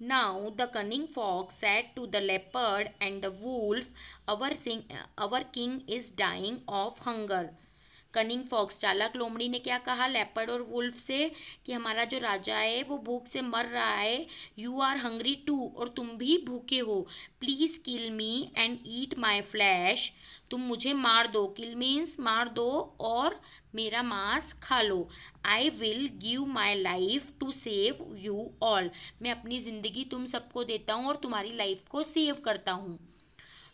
Now the cunning fox said to the leopard and the wolf, Our, our king is dying of hunger. Cunning fox चालक लोमड़ी ने क्या कहा leopard और wolf से कि हमारा जो राजा है वो भूख से मर रहा है यू आर हंग्री टू और तुम भी भूखे हो please kill me and eat my flesh तुम मुझे मार दो किल मीन्स मार दो और मेरा मांस खा लो I will give my life to save you all मैं अपनी ज़िंदगी तुम सबको देता हूँ और तुम्हारी लाइफ को सेव करता हूँ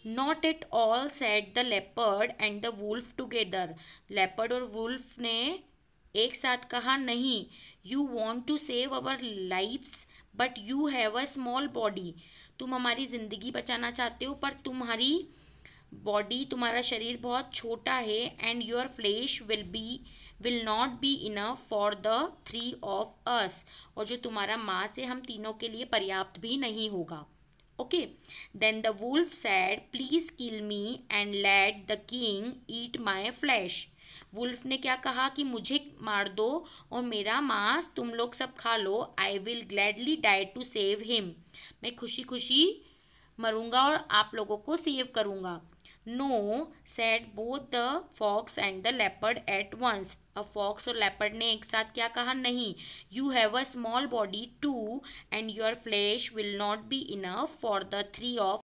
not at all said the leopard and the wolf together leopard और वुल्फ ने एक साथ कहा नहीं you want to save our lifes but you have a small body तुम हमारी ज़िंदगी बचाना चाहते हो पर तुम्हारी बॉडी तुम्हारा शरीर बहुत छोटा है and your flesh will be will not be enough for the three of us और जो तुम्हारा मास है हम तीनों के लिए पर्याप्त भी नहीं होगा okay then the wolf said please kill me and let the king eat my flesh wolf ने क्या कहा कि मुझे मार दो और मेरा मांस तुम लोग सब खा लो I will gladly die to save him मैं खुशी खुशी मरूंगा और आप लोगों को सेव करूंगा no set both the fox and the leopard at once a fox और लेपर्ड ने एक साथ क्या कहा नहीं you have a small body too and your flesh will not be enough for the three of